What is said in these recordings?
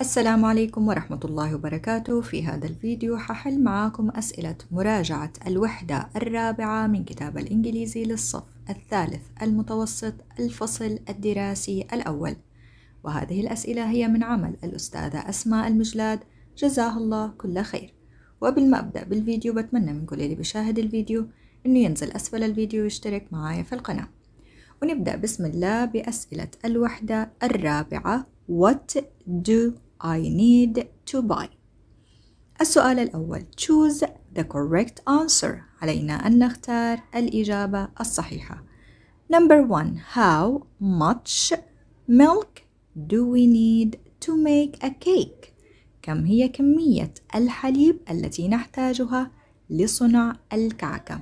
السلام عليكم ورحمة الله وبركاته في هذا الفيديو ححل معاكم أسئلة مراجعة الوحدة الرابعة من كتاب الإنجليزي للصف الثالث المتوسط الفصل الدراسي الأول وهذه الأسئلة هي من عمل الأستاذة أسماء المجلاد جزاها الله كل خير وقبل ما أبدأ بالفيديو بتمنى من كل اللي بيشاهد الفيديو إنه ينزل أسفل الفيديو ويشترك معايا في القناة ونبدأ بسم الله بأسئلة الوحدة الرابعة What do I need to buy السؤال الأول choose the correct answer علينا أن نختار الإجابة الصحيحة Number one how much milk do we need to make a cake كم هي كمية الحليب التي نحتاجها لصنع الكعكة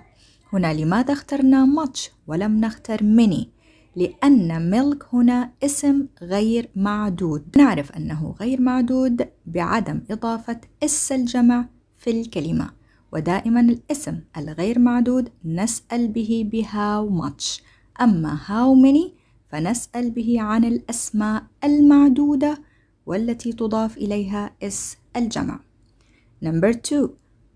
هنا لماذا اخترنا much ولم نختر many لأن ملك هنا اسم غير معدود نعرف أنه غير معدود بعدم إضافة اس الجمع في الكلمة ودائما الاسم الغير معدود نسأل به بهاو ماتش أما هاو many فنسأل به عن الأسماء المعدودة والتي تضاف إليها اس الجمع Number two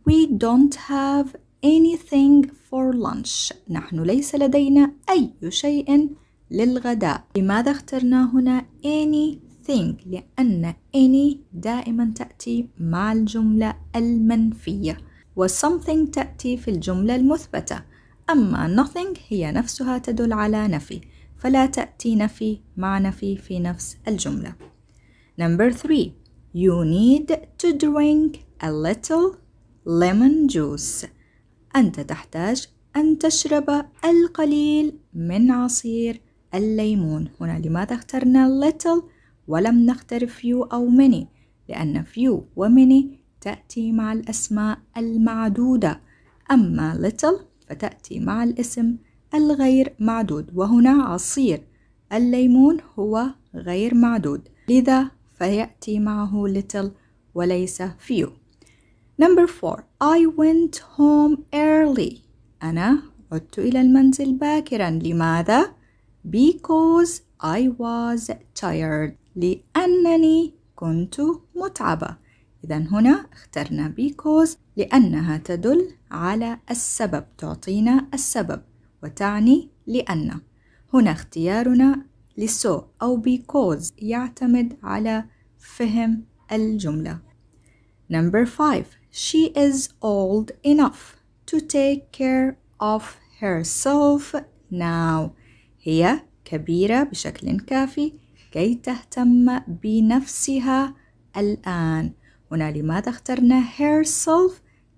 We don't have anything for lunch نحن ليس لدينا أي شيء للغداء لماذا اخترنا هنا anything لأن any دائما تأتي مع الجملة المنفية و something تأتي في الجملة المثبتة أما nothing هي نفسها تدل على نفي فلا تأتي نفي مع نفي في نفس الجملة Number three You need to drink a little lemon juice أنت تحتاج أن تشرب القليل من عصير الليمون هنا لماذا اخترنا little ولم نختر few أو many لأن few و many تأتي مع الأسماء المعدودة أما little فتأتي مع الاسم الغير معدود وهنا عصير الليمون هو غير معدود لذا فيأتي معه little وليس few Number four I went home early أنا عدت إلى المنزل باكرا لماذا؟ because I was tired لأنني كنت متعبة إذا هنا اخترنا because لأنها تدل على السبب تعطينا السبب وتعني لأن هنا اختيارنا لسو أو because يعتمد على فهم الجملة Number 5 She is old enough to take care of herself now هي كبيرة بشكل كافي كي تهتم بنفسها الآن هنا لماذا اخترنا herself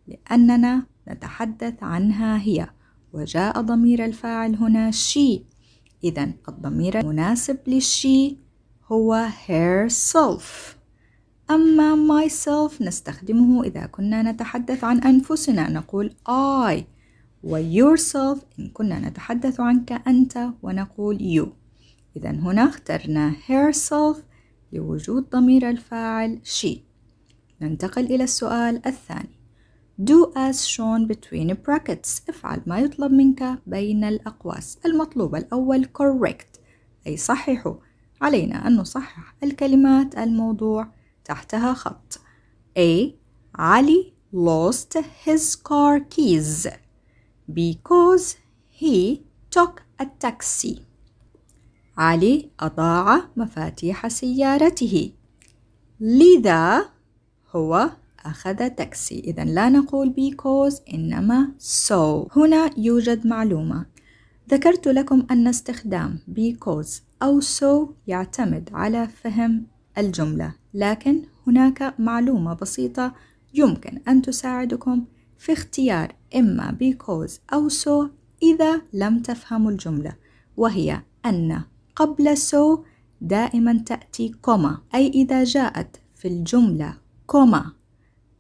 لأننا نتحدث عنها هي وجاء ضمير الفاعل هنا she إذا الضمير المناسب للشي هو herself أما myself نستخدمه إذا كنا نتحدث عن أنفسنا نقول I و yourself إن كنا نتحدث عنك أنت ونقول you إذا هنا اخترنا herself لوجود ضمير الفاعل she ننتقل إلى السؤال الثاني Do as shown between brackets افعل ما يطلب منك بين الأقواس المطلوب الأول correct أي صححه علينا أن نصحح الكلمات الموضوع تحتها خط A علي lost his car keys because he took a taxi علي أضاع مفاتيح سيارته لذا هو أخذ تاكسي إذا لا نقول because إنما so هنا يوجد معلومة ذكرت لكم أن استخدام because أو so يعتمد على فهم الجملة لكن هناك معلومة بسيطة يمكن أن تساعدكم في اختيار إما because أو so إذا لم تفهموا الجملة وهي أن قبل so دائما تأتي كوما أي إذا جاءت في الجملة كوما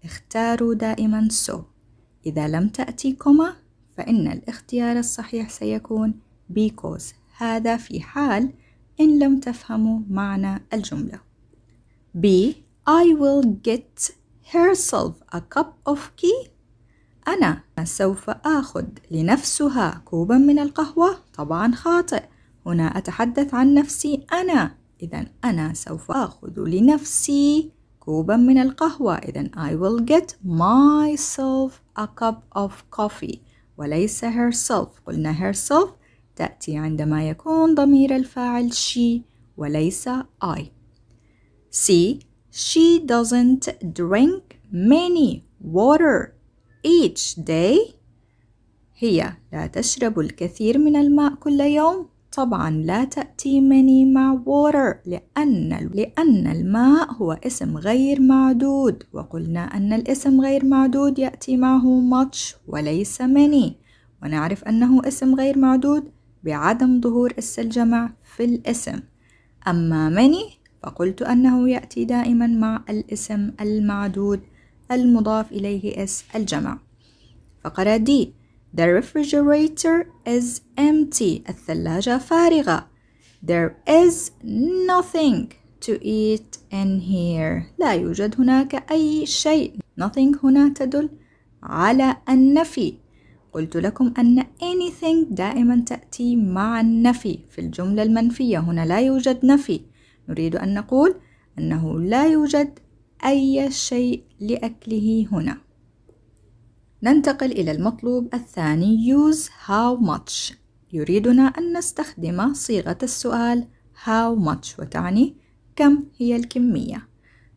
اختاروا دائما so إذا لم تأتي كوما فإن الاختيار الصحيح سيكون because هذا في حال إن لم تفهموا معنى الجملة B I will get herself a cup of tea أنا سوف آخذ لنفسها كوبا من القهوة طبعا خاطئ هنا أتحدث عن نفسي أنا إذا أنا سوف آخذ لنفسي كوبا من القهوة إذا I will get myself a cup of coffee وليس herself قلنا herself تأتي عندما يكون ضمير الفاعل she وليس I C she doesn't drink many water each day هي لا تشرب الكثير من الماء كل يوم طبعا لا تأتي many مع water لأن, لأن الماء هو اسم غير معدود وقلنا أن الاسم غير معدود يأتي معه much وليس many ونعرف أنه اسم غير معدود بعدم ظهور اس الجمع في الاسم أما many فقلت أنه يأتي دائما مع الاسم المعدود المضاف إليه اس الجمع فقرة D The refrigerator is empty الثلاجة فارغة There is nothing to eat in here لا يوجد هناك أي شيء Nothing هنا تدل على النفي قلت لكم أن anything دائما تأتي مع النفي في الجملة المنفية هنا لا يوجد نفي نريد أن نقول أنه لا يوجد أي شيء لأكله هنا ننتقل إلى المطلوب الثاني use how much يريدنا أن نستخدم صيغة السؤال how much وتعني كم هي الكمية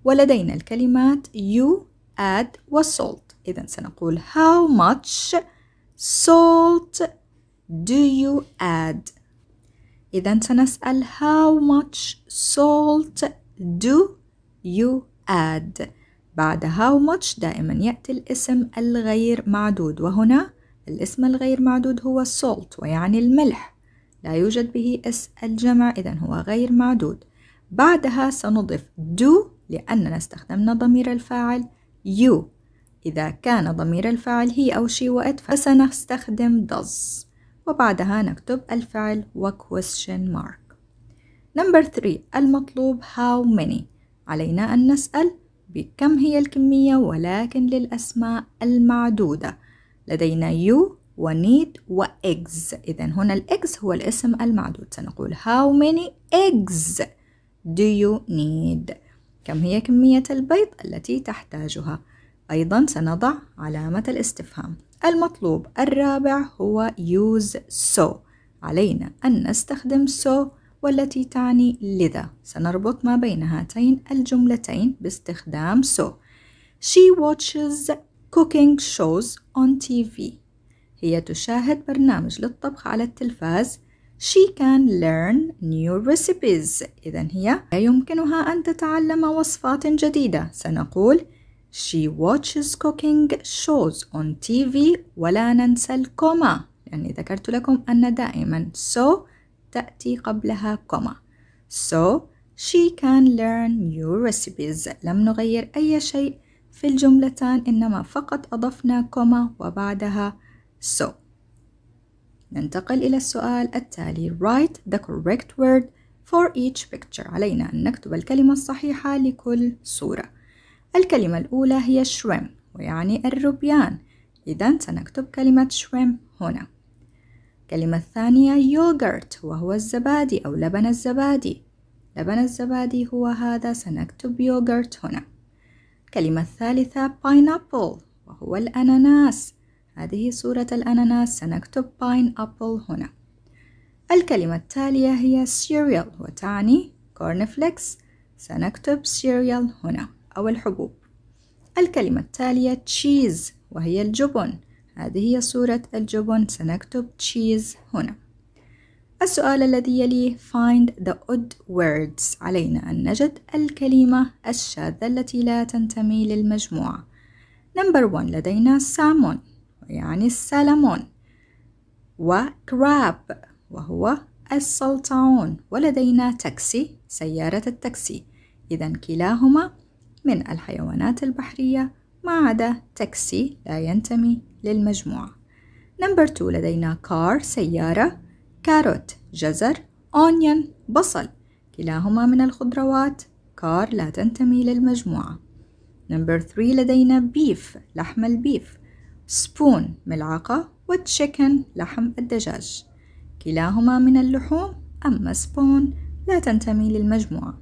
ولدينا الكلمات you add salt إذا سنقول how much salt do you add إذا سنسأل how much salt do you add add بعد how much دائما يأتي الاسم الغير معدود وهنا الاسم الغير معدود هو salt ويعني الملح لا يوجد به اس الجمع إذا هو غير معدود بعدها سنضيف do لأننا استخدمنا ضمير الفاعل you إذا كان ضمير الفاعل هي أو she وات فسنستخدم does وبعدها نكتب الفعل و question mark Number 3 المطلوب how many علينا أن نسأل بكم هي الكمية ولكن للأسماء المعدودة لدينا you و need و eggs إذا هنا الإجز هو الاسم المعدود سنقول how many eggs do you need كم هي كمية البيض التي تحتاجها أيضا سنضع علامة الاستفهام المطلوب الرابع هو use so علينا أن نستخدم so والتي تعني لذا سنربط ما بين هاتين الجملتين باستخدام so She watches cooking shows on TV هي تشاهد برنامج للطبخ على التلفاز She can learn new recipes إذا هي يمكنها أن تتعلم وصفات جديدة سنقول She watches cooking shows on TV ولا ننسى الكوما لأني يعني ذكرت لكم أن دائما so تأتي قبلها كوما so she can learn new recipes لم نغير أي شيء في الجملتان إنما فقط أضفنا كوما وبعدها so ننتقل إلى السؤال التالي write the correct word for each picture علينا أن نكتب الكلمة الصحيحة لكل صورة الكلمة الأولى هي shrimp ويعني الربيان إذا سنكتب كلمة shrimp هنا الكلمة الثانية يوغرت وهو الزبادي أو لبن الزبادي لبن الزبادي هو هذا سنكتب يوغرت هنا الكلمة الثالثة pineapple وهو الأناناس هذه صورة الأناناس سنكتب pineapple هنا الكلمة التالية هي cereal وتعني cornflakes سنكتب cereal هنا أو الحبوب الكلمة التالية cheese وهي الجبن هذه هي صورة الجبن سنكتب cheese هنا السؤال الذي يليه find the odd words علينا أن نجد الكلمة الشاذة التي لا تنتمي للمجموعة نمبر one لدينا سامون يعني السلمون وكراب وهو السلطعون ولدينا تاكسي سيارة التاكسي إذا كلاهما من الحيوانات البحرية ما عدا تاكسي لا ينتمي للمجموعة نمبر 2 لدينا كار سيارة كاروت جزر أونيون بصل كلاهما من الخضروات كار لا تنتمي للمجموعة نمبر 3 لدينا بيف لحم البيف سبون ملعقة وتشيكن لحم الدجاج كلاهما من اللحوم أما سبون لا تنتمي للمجموعة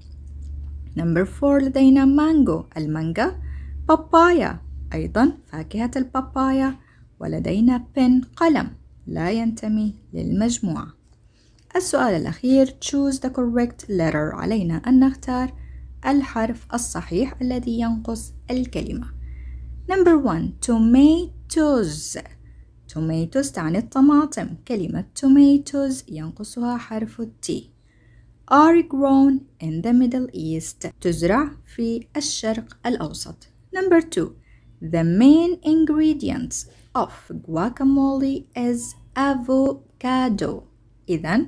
نمبر 4 لدينا مانجو المانجا بابايا أيضا فاكهة البابايا ولدينا بن قلم لا ينتمي للمجموعة السؤال الأخير choose the correct letter علينا أن نختار الحرف الصحيح الذي ينقص الكلمة number one tomatoes tomatoes تعني الطماطم كلمة tomatoes ينقصها حرف T are grown in the Middle East تزرع في الشرق الأوسط Number two, the main ingredients of guacamole is avocado. إذا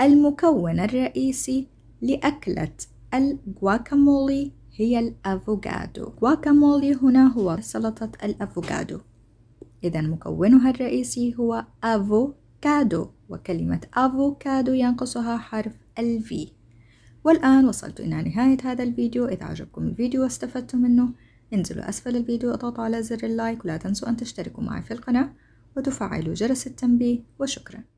المكون الرئيسي لأكلة الجواكامولي هي الأفوكادو جواكامولي هنا هو سلطة الأفوكادو إذا مكونها الرئيسي هو أفوكادو وكلمة أفوكادو ينقصها حرف الفي والآن وصلت إلى نهاية هذا الفيديو إذا عجبكم الفيديو واستفدتم منه انزلوا أسفل الفيديو اضغطوا على زر اللايك ولا تنسوا أن تشتركوا معي في القناة وتفعلوا جرس التنبيه وشكراً